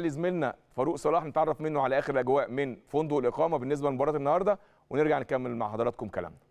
لزميلنا فاروق صلاح نتعرف منه على اخر الاجواء من فندق الاقامه بالنسبه لمباراه النهارده ونرجع نكمل مع حضراتكم كلامنا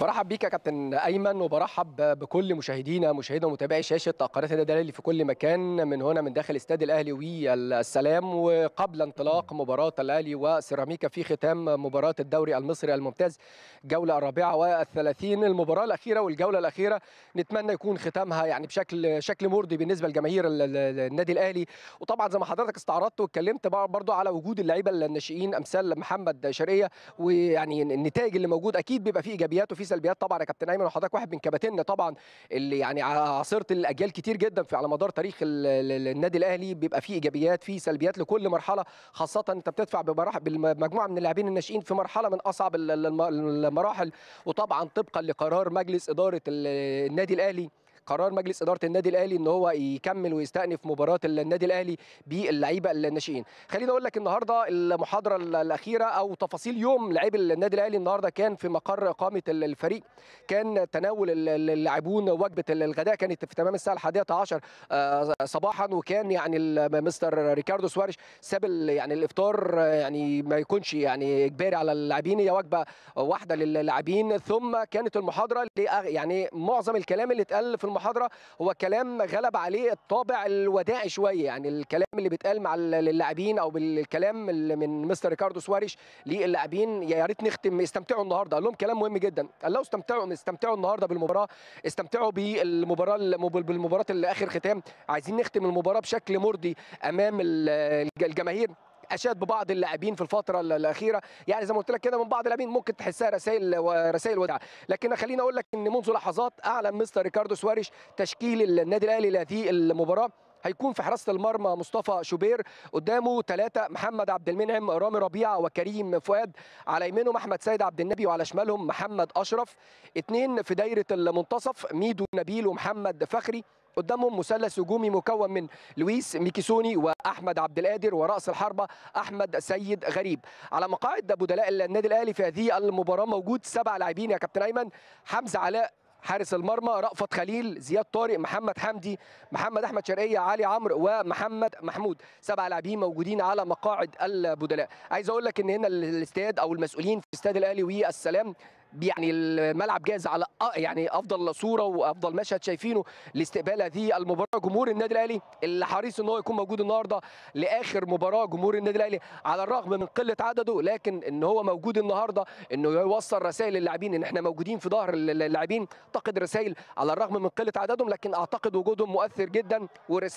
برحب بيك يا كابتن ايمن وبرحب بكل مشاهدينا مشاهدينا ومتابعي شاشه قناه النادي الاهلي في كل مكان من هنا من داخل استاد الاهلي والسلام وقبل انطلاق مباراه الاهلي وسيراميكا في ختام مباراه الدوري المصري الممتاز الجوله الرابعه والثلاثين المباراه الاخيره والجوله الاخيره نتمنى يكون ختامها يعني بشكل شكل مرضي بالنسبه لجماهير النادي الاهلي وطبعا زي ما حضرتك استعرضت واتكلمت برضو على وجود اللعيبه الناشئين امثال محمد شرقيه ويعني النتائج اللي موجود اكيد بيبقى فيه ايجابيات وفي سلبيات طبعا يا كابتن ايمن وحضرتك واحد من كباتننا طبعا اللي يعني عاصرت الاجيال كتير جدا في على مدار تاريخ النادي الاهلي بيبقى فيه ايجابيات فيه سلبيات لكل مرحله خاصه انت بتدفع بمجموعه من اللاعبين الناشئين في مرحله من اصعب المراحل وطبعا طبقا لقرار مجلس اداره النادي الاهلي قرار مجلس اداره النادي الاهلي ان هو يكمل ويستأنف مباراه النادي الاهلي باللعيبه الناشئين خليني اقول لك النهارده المحاضره الاخيره او تفاصيل يوم لعيب النادي الاهلي النهارده كان في مقر اقامه الفريق كان تناول اللاعبون وجبه الغداء كانت في تمام الساعه 11 آه، صباحا وكان يعني مستر ريكاردو سواريش ساب يعني الافطار يعني ما يكونش يعني اجباري على اللاعبين هي وجبه واحده للاعبين ثم كانت المحاضره يعني معظم الكلام اللي اتقال في المحاضرة المحاضره هو كلام غلب عليه الطابع الوداعي شويه يعني الكلام اللي بيتقال مع اللاعبين او بالكلام اللي من مستر ريكاردو سواريش للاعبين يا ريت نختم استمتعوا النهارده قال لهم كلام مهم جدا قال لهم استمتعوا استمتعوا النهارده بالمباراه استمتعوا بالمباراه بالمباراه اللي اخر ختام عايزين نختم المباراه بشكل مرضي امام الجماهير اشاد ببعض اللاعبين في الفتره الاخيره يعني زي ما قلت لك كده من بعض اللاعبين ممكن تحسها رسائل رسائل وداع لكن خليني اقول لك ان منذ لحظات اعلن مستر ريكاردو سواريش تشكيل النادي الاهلي لهذه المباراه هيكون في حراسه المرمى مصطفى شوبير قدامه ثلاثه محمد عبد المنعم رامي ربيعه وكريم فؤاد على يمينهم احمد سيد عبد النبي وعلى شمالهم محمد اشرف اثنين في دايره المنتصف ميدو نبيل ومحمد فخري قدامهم مثلث هجومي مكون من لويس ميكيسوني واحمد عبد القادر وراس الحربه احمد سيد غريب على مقاعد بدلاء النادي الاهلي في هذه المباراه موجود سبع لاعبين يا كابتن ايمن حمزه علاء حارس المرمى رأفت خليل زياد طارق محمد حمدي محمد احمد شرقيه علي عمرو ومحمد محمود سبع لاعبين موجودين على مقاعد البدلاء عايز اقول لك ان هنا الاستاد او المسؤولين في استاد الاهلي والسلام يعني الملعب جاهز على يعني افضل صوره وافضل مشهد شايفينه لاستقبال هذه المباراه جمهور النادي الاهلي اللي حريص ان هو يكون موجود النهارده لاخر مباراه جمهور النادي الاهلي على الرغم من قله عدده لكن ان هو موجود النهارده انه يوصل رسائل للاعبين ان احنا موجودين في ظهر اللاعبين اعتقد رسائل على الرغم من قله عددهم لكن اعتقد وجودهم مؤثر جدا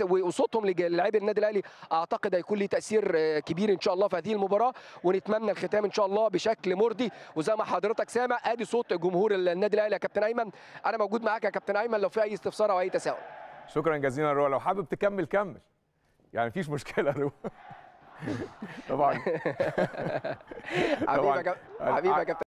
وصوتهم للاعبي النادي الاهلي اعتقد هيكون له تاثير آه، كبير ان شاء الله في هذه المباراه ونتمنى الختام ان شاء الله بشكل مرضي وزي ما حضرتك سامع ادي صوت جمهور النادي الاهلي يا كابتن ايمن انا موجود معاك يا كابتن ايمن لو في اي استفسار او اي تساؤل شكرا جزيلا روى لو حابب تكمل كمل يعني مفيش مشكله روى طبعا حبيبي يا كابتن